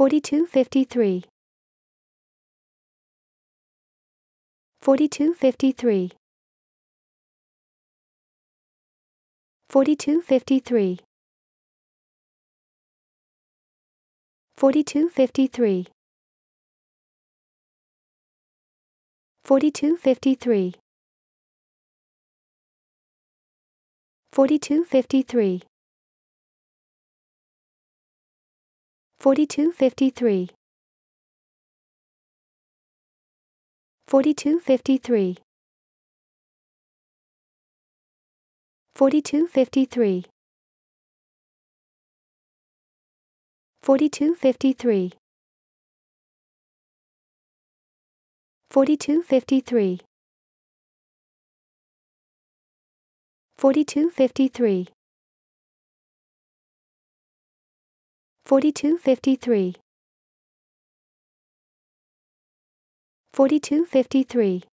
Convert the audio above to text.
4253 4253 4253 4253 4253 4253 4253 4253 4253 4253 4253 4253 4253 4253